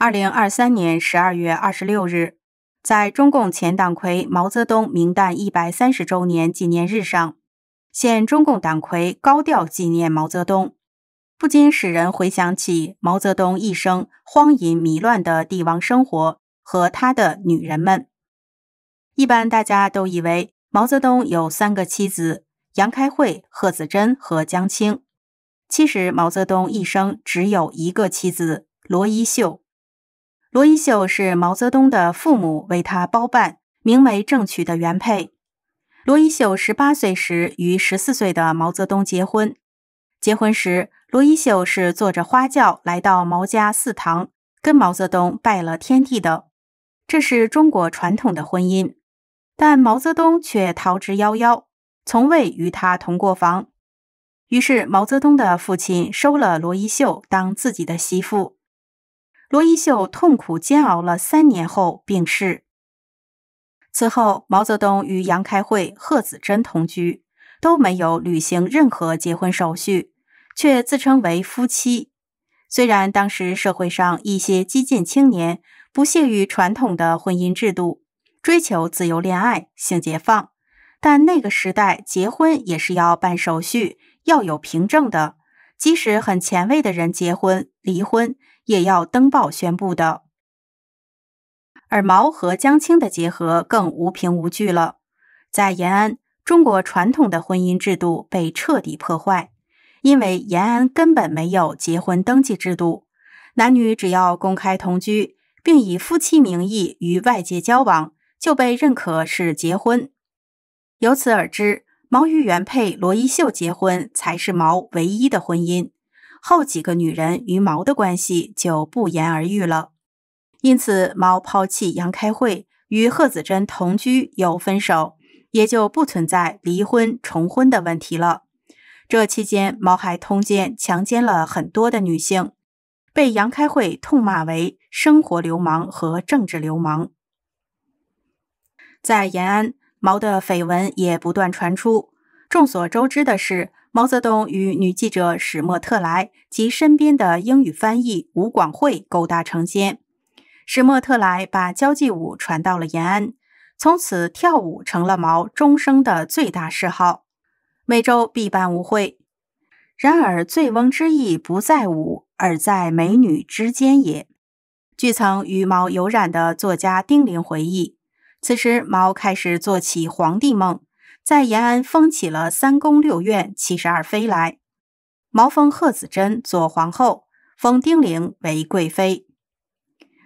二零二三年十二月二十六日，在中共前党魁毛泽东明诞一百三十周年纪念日上，现中共党魁高调纪念毛泽东，不禁使人回想起毛泽东一生荒淫糜乱的帝王生活和他的女人们。一般大家都以为毛泽东有三个妻子：杨开慧、贺子珍和江青。其实，毛泽东一生只有一个妻子罗一秀。罗一秀是毛泽东的父母为他包办、明媒正娶的原配。罗一秀十八岁时与十四岁的毛泽东结婚。结婚时，罗一秀是坐着花轿来到毛家祠堂，跟毛泽东拜了天地的。这是中国传统的婚姻，但毛泽东却逃之夭夭，从未与她同过房。于是，毛泽东的父亲收了罗一秀当自己的媳妇。罗一秀痛苦煎熬了三年后病逝。此后，毛泽东与杨开慧、贺子珍同居，都没有履行任何结婚手续，却自称为夫妻。虽然当时社会上一些激进青年不屑于传统的婚姻制度，追求自由恋爱、性解放，但那个时代结婚也是要办手续、要有凭证的。即使很前卫的人结婚、离婚。也要登报宣布的，而毛和江青的结合更无凭无据了。在延安，中国传统的婚姻制度被彻底破坏，因为延安根本没有结婚登记制度，男女只要公开同居，并以夫妻名义与外界交往，就被认可是结婚。由此而知，毛与原配罗一秀结婚才是毛唯一的婚姻。后几个女人与毛的关系就不言而喻了，因此毛抛弃杨开慧，与贺子珍同居又分手，也就不存在离婚重婚的问题了。这期间，毛还通奸强奸了很多的女性，被杨开慧痛骂为“生活流氓”和“政治流氓”。在延安，毛的绯闻也不断传出。众所周知的是。毛泽东与女记者史沫特莱及身边的英语翻译吴广惠勾搭成奸，史沫特莱把交际舞传到了延安，从此跳舞成了毛终生的最大嗜好，每周必办舞会。然而醉翁之意不在舞，而在美女之间也。据曾与毛有染的作家丁玲回忆，此时毛开始做起皇帝梦。在延安封起了三宫六院七十二妃来，毛封贺子珍做皇后，封丁玲为贵妃。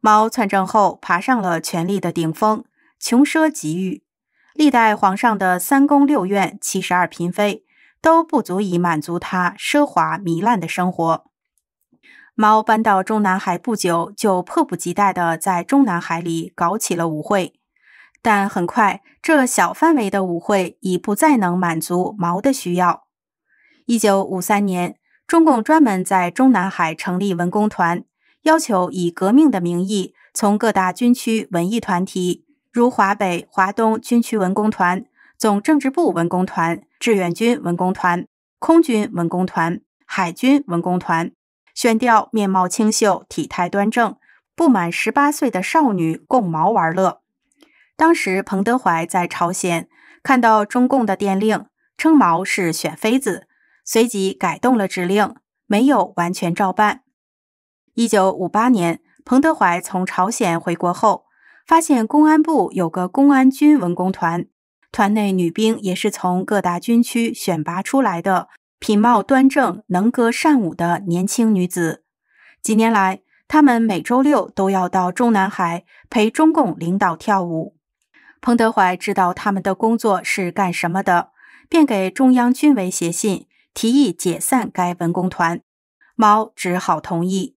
毛篡政后，爬上了权力的顶峰，穷奢极欲，历代皇上的三宫六院七十二嫔妃都不足以满足他奢华糜烂的生活。毛搬到中南海不久，就迫不及待地在中南海里搞起了舞会。但很快，这小范围的舞会已不再能满足毛的需要。一九五三年，中共专门在中南海成立文工团，要求以革命的名义，从各大军区文艺团体，如华北、华东军区文工团、总政治部文工团、志愿军文工团、空军文工团、海军文工团，选调面貌清秀、体态端正、不满十八岁的少女供毛玩乐。当时，彭德怀在朝鲜看到中共的电令，称毛是选妃子，随即改动了指令，没有完全照办。一九五八年，彭德怀从朝鲜回国后，发现公安部有个公安军文工团，团内女兵也是从各大军区选拔出来的，品貌端正、能歌善舞的年轻女子。几年来，他们每周六都要到中南海陪中共领导跳舞。彭德怀知道他们的工作是干什么的，便给中央军委写信，提议解散该文工团。毛只好同意。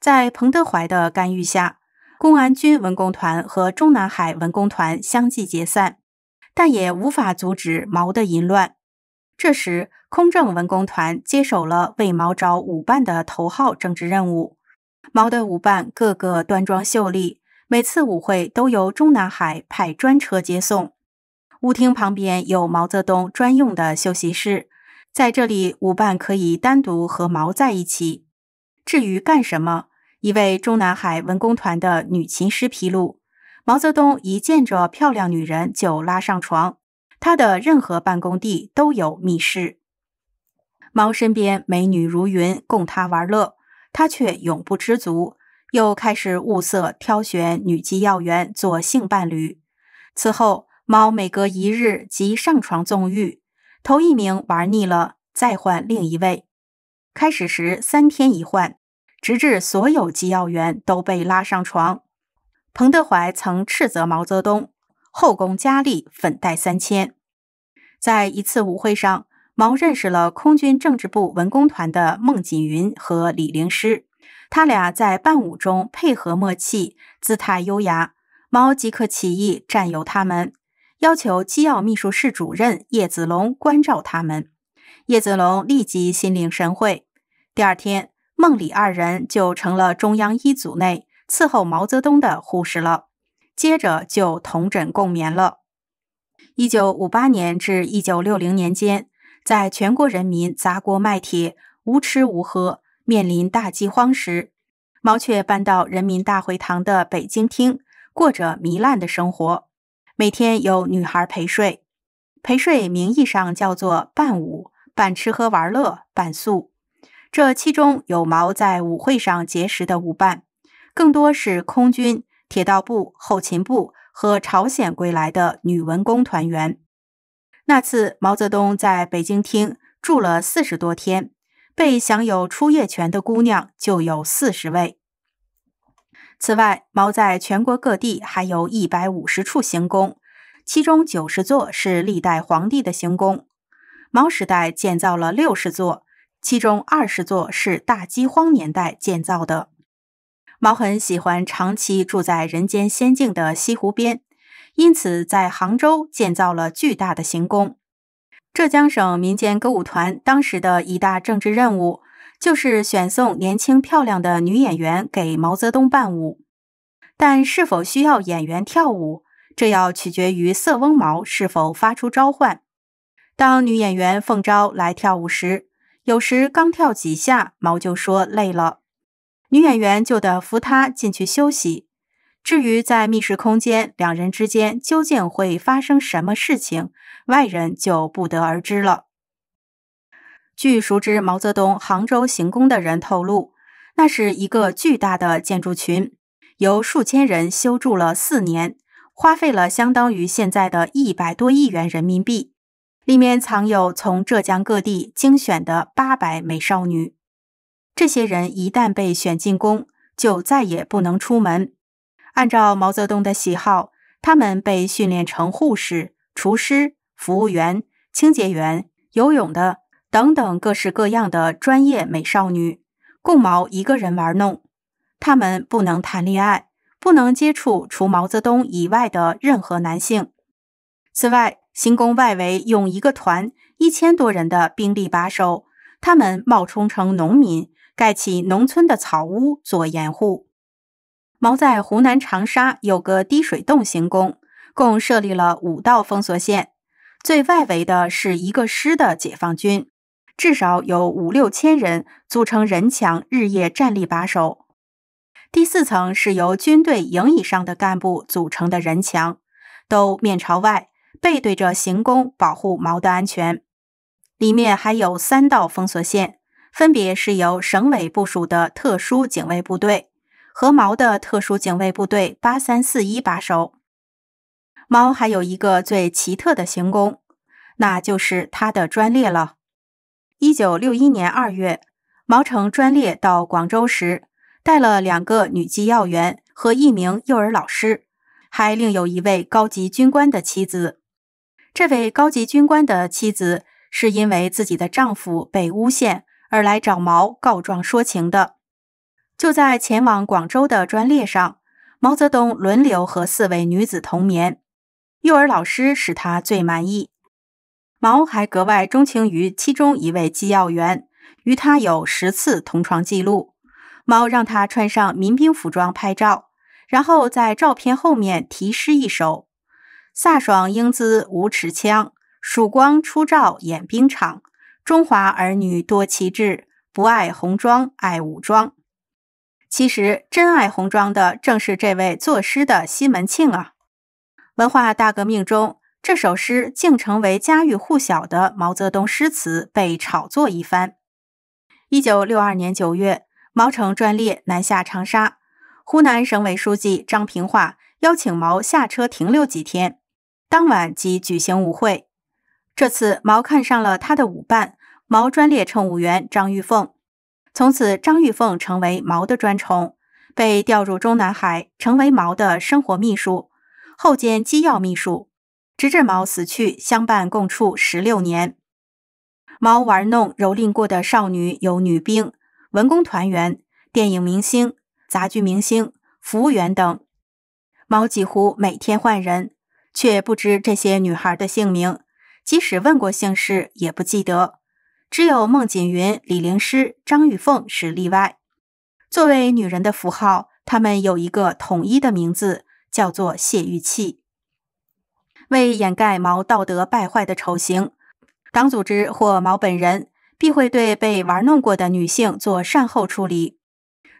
在彭德怀的干预下，公安军文工团和中南海文工团相继解散，但也无法阻止毛的淫乱。这时，空政文工团接手了为毛找舞伴的头号政治任务。毛的舞伴个个端庄秀丽。每次舞会都由中南海派专车接送。舞厅旁边有毛泽东专用的休息室，在这里舞伴可以单独和毛在一起。至于干什么，一位中南海文工团的女琴师披露：毛泽东一见着漂亮女人就拉上床。他的任何办公地都有密室。毛身边美女如云，供他玩乐，他却永不知足。又开始物色挑选女机要员做性伴侣。此后，猫每隔一日即上床纵欲，头一名玩腻了再换另一位。开始时三天一换，直至所有机要员都被拉上床。彭德怀曾斥责毛泽东：“后宫佳丽粉黛三千。”在一次舞会上，毛认识了空军政治部文工团的孟锦云和李玲师。他俩在伴舞中配合默契，姿态优雅。猫即刻起义，占有他们，要求机要秘书室主任叶子龙关照他们。叶子龙立即心领神会。第二天，梦里二人就成了中央一组内伺候毛泽东的护士了，接着就同枕共眠了。一九五八年至一九六零年间，在全国人民砸锅卖铁，无吃无喝。面临大饥荒时，毛却搬到人民大会堂的北京厅，过着糜烂的生活。每天有女孩陪睡，陪睡名义上叫做伴舞，伴吃喝玩乐，伴宿。这其中有毛在舞会上结识的舞伴，更多是空军、铁道部、后勤部和朝鲜归来的女文工团员。那次毛泽东在北京厅住了四十多天。被享有出夜权的姑娘就有四十位。此外，毛在全国各地还有一百五十处行宫，其中九十座是历代皇帝的行宫。毛时代建造了六十座，其中二十座是大饥荒年代建造的。毛很喜欢长期住在人间仙境的西湖边，因此在杭州建造了巨大的行宫。浙江省民间歌舞团当时的一大政治任务，就是选送年轻漂亮的女演员给毛泽东伴舞。但是否需要演员跳舞，这要取决于色翁毛是否发出召唤。当女演员奉招来跳舞时，有时刚跳几下，毛就说累了，女演员就得扶她进去休息。至于在密室空间，两人之间究竟会发生什么事情，外人就不得而知了。据熟知毛泽东杭州行宫的人透露，那是一个巨大的建筑群，由数千人修筑了四年，花费了相当于现在的一百多亿元人民币。里面藏有从浙江各地精选的八百美少女。这些人一旦被选进宫，就再也不能出门。按照毛泽东的喜好，他们被训练成护士、厨师、服务员、清洁员、游泳的等等各式各样的专业美少女，供毛一个人玩弄。他们不能谈恋爱，不能接触除毛泽东以外的任何男性。此外，行宫外围用一个团一千多人的兵力把守，他们冒充成农民，盖起农村的草屋做掩护。毛在湖南长沙有个滴水洞行宫，共设立了五道封锁线。最外围的是一个师的解放军，至少有五六千人组成人墙，日夜站立把守。第四层是由军队营以上的干部组成的人墙，都面朝外，背对着行宫，保护毛的安全。里面还有三道封锁线，分别是由省委部署的特殊警卫部队。和毛的特殊警卫部队八三四一把手，毛还有一个最奇特的行宫，那就是他的专列了。一九六一年二月，毛城专列到广州时，带了两个女机要员和一名幼儿老师，还另有一位高级军官的妻子。这位高级军官的妻子是因为自己的丈夫被诬陷而来找毛告状说情的。就在前往广州的专列上，毛泽东轮流和四位女子同眠，幼儿老师使他最满意。毛还格外钟情于其中一位机要员，与他有十次同床记录。毛让他穿上民兵服装拍照，然后在照片后面题诗一首：“飒爽英姿五尺枪，曙光初照演兵场。中华儿女多奇志，不爱红装爱武装。”其实，真爱红妆的正是这位作诗的西门庆啊！文化大革命中，这首诗竟成为家喻户晓的毛泽东诗词，被炒作一番。一九六二年九月，毛成专列南下长沙，湖南省委书记张平化邀请毛下车停留几天，当晚即举行舞会。这次毛看上了他的舞伴，毛专列乘务员张玉凤。从此，张玉凤成为毛的专宠，被调入中南海，成为毛的生活秘书，后兼机要秘书，直至毛死去，相伴共处十六年。毛玩弄、蹂躏过的少女有女兵、文工团员、电影明星、杂剧明星、服务员等。毛几乎每天换人，却不知这些女孩的姓名，即使问过姓氏，也不记得。只有孟锦云、李灵师、张玉凤是例外。作为女人的符号，她们有一个统一的名字，叫做泄欲器。为掩盖毛道德败坏的丑行，党组织或毛本人必会对被玩弄过的女性做善后处理。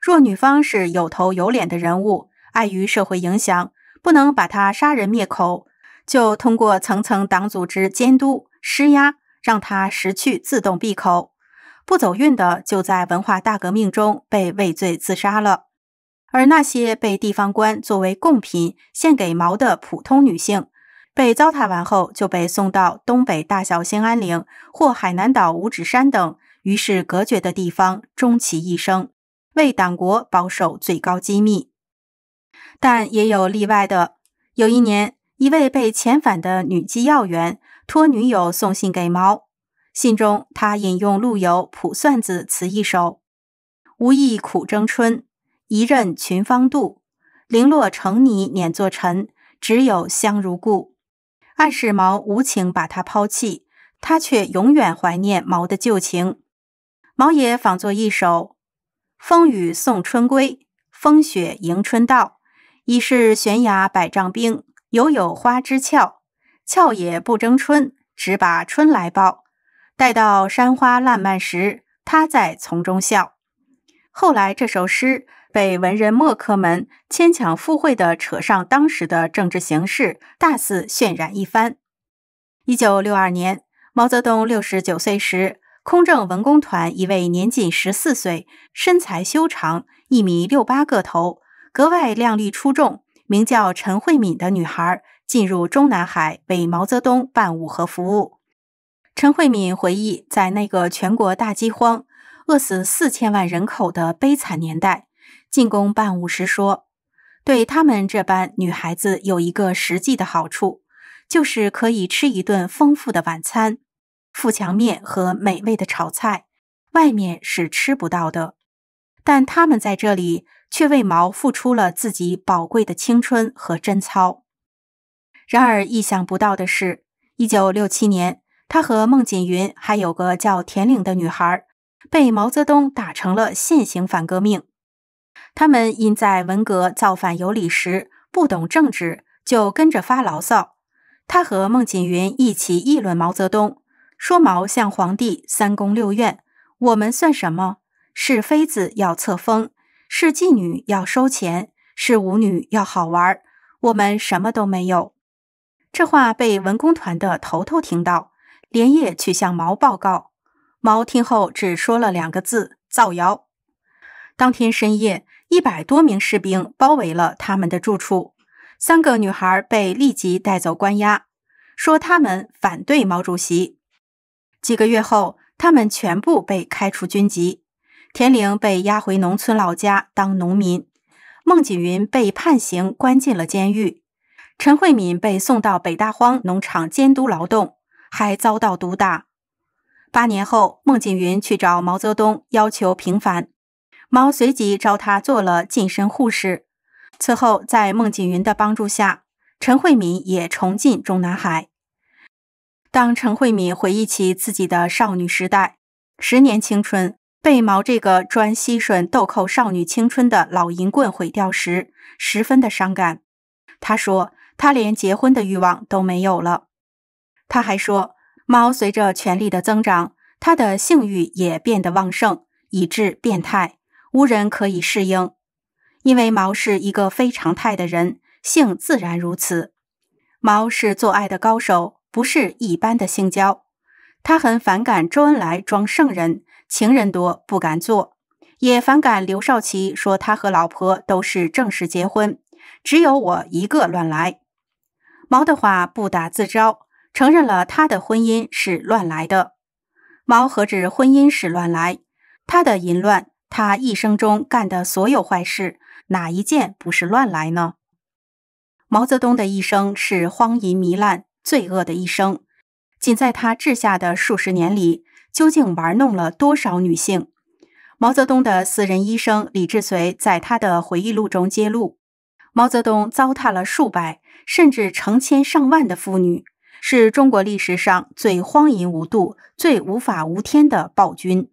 若女方是有头有脸的人物，碍于社会影响，不能把她杀人灭口，就通过层层党组织监督施压。让他识趣自动闭口，不走运的就在文化大革命中被畏罪自杀了。而那些被地方官作为贡品献给毛的普通女性，被糟蹋完后就被送到东北大小兴安岭或海南岛五指山等与世隔绝的地方，终其一生为党国保守最高机密。但也有例外的，有一年，一位被遣返的女机要员。托女友送信给毛，信中他引用陆游《卜算子》词一首：“无意苦争春，一任群芳妒。零落成泥碾作尘，只有香如故。”暗示毛无情把他抛弃，他却永远怀念毛的旧情。毛也仿作一首：“风雨送春归，风雪迎春到。已是悬崖百丈冰，犹有花枝俏。”俏也不争春，只把春来报。待到山花烂漫时，她在丛中笑。后来，这首诗被文人墨客们牵强附会的扯上当时的政治形势，大肆渲染一番。一九六二年，毛泽东六十九岁时，空政文工团一位年仅十四岁、身材修长、一米六八个头、格外靓丽出众，名叫陈惠敏的女孩。进入中南海为毛泽东办五和服务，陈慧敏回忆，在那个全国大饥荒、饿死四千万人口的悲惨年代，进宫办舞时说：“对他们这般女孩子有一个实际的好处，就是可以吃一顿丰富的晚餐，富强面和美味的炒菜，外面是吃不到的。但他们在这里却为毛付出了自己宝贵的青春和贞操。”然而，意想不到的是，一九六七年，他和孟锦云还有个叫田岭的女孩，被毛泽东打成了现行反革命。他们因在文革造反有理时不懂政治，就跟着发牢骚。他和孟锦云一起议论毛泽东，说毛向皇帝，三宫六院，我们算什么？是妃子要册封，是妓女要收钱，是舞女要好玩，我们什么都没有。这话被文工团的头头听到，连夜去向毛报告。毛听后只说了两个字：“造谣。”当天深夜，一百多名士兵包围了他们的住处，三个女孩被立即带走关押，说他们反对毛主席。几个月后，他们全部被开除军籍，田玲被押回农村老家当农民，孟锦云被判刑，关进了监狱。陈慧敏被送到北大荒农场监督劳动，还遭到毒打。八年后，孟景云去找毛泽东要求平反，毛随即招他做了近身护士。此后，在孟景云的帮助下，陈慧敏也重进中南海。当陈慧敏回忆起自己的少女时代，十年青春被毛这个专吸吮豆蔻少女青春的老淫棍毁掉时，十分的伤感。他说。他连结婚的欲望都没有了。他还说，毛随着权力的增长，他的性欲也变得旺盛，以致变态，无人可以适应。因为毛是一个非常态的人性，自然如此。毛是做爱的高手，不是一般的性交。他很反感周恩来装圣人，情人多不敢做，也反感刘少奇说他和老婆都是正式结婚，只有我一个乱来。毛的话不打自招，承认了他的婚姻是乱来的。毛何止婚姻是乱来，他的淫乱，他一生中干的所有坏事，哪一件不是乱来呢？毛泽东的一生是荒淫糜烂、罪恶的一生。仅在他治下的数十年里，究竟玩弄了多少女性？毛泽东的私人医生李志绥在他的回忆录中揭露，毛泽东糟蹋了数百。甚至成千上万的妇女，是中国历史上最荒淫无度、最无法无天的暴君。